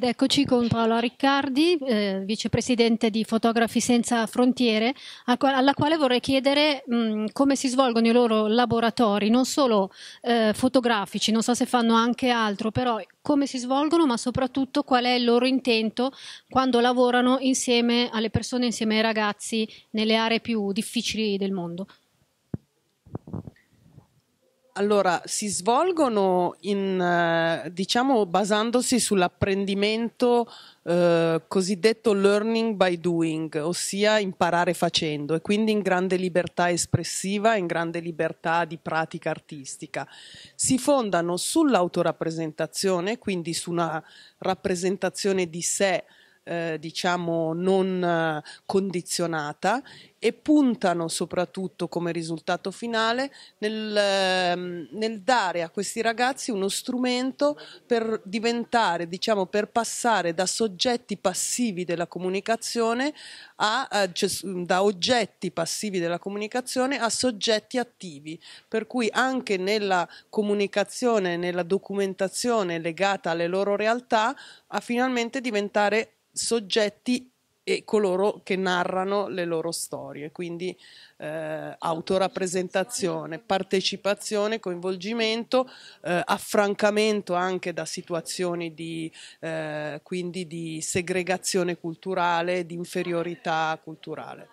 Ed eccoci con Paola Riccardi, eh, vicepresidente di Fotografi Senza Frontiere, alla quale vorrei chiedere mh, mm, come si svolgono i loro laboratori, non solo eh, fotografici, non so se fanno anche altro, però come si svolgono, ma soprattutto qual è il loro intento quando lavorano insieme alle persone, insieme ai ragazzi nelle aree più difficili del mondo. Allora, si svolgono in, eh, diciamo, basandosi sull'apprendimento eh, cosiddetto learning by doing, ossia imparare facendo e quindi in grande libertà espressiva, in grande libertà di pratica artistica. Si fondano sull'autorappresentazione, quindi su una rappresentazione di sé eh, diciamo non eh, condizionata e puntano soprattutto come risultato finale nel, ehm, nel, dare a questi ragazzi uno strumento per diventare, diciamo, per passare da soggetti passivi della comunicazione a, eh, cioè, da oggetti passivi della comunicazione a soggetti attivi. Per cui anche nella comunicazione, nella documentazione legata alle loro realtà, a finalmente diventare soggetti e coloro che narrano le loro storie, quindi eh, autorappresentazione, partecipazione, coinvolgimento, eh, affrancamento anche da situazioni di, eh, di segregazione culturale, di inferiorità culturale.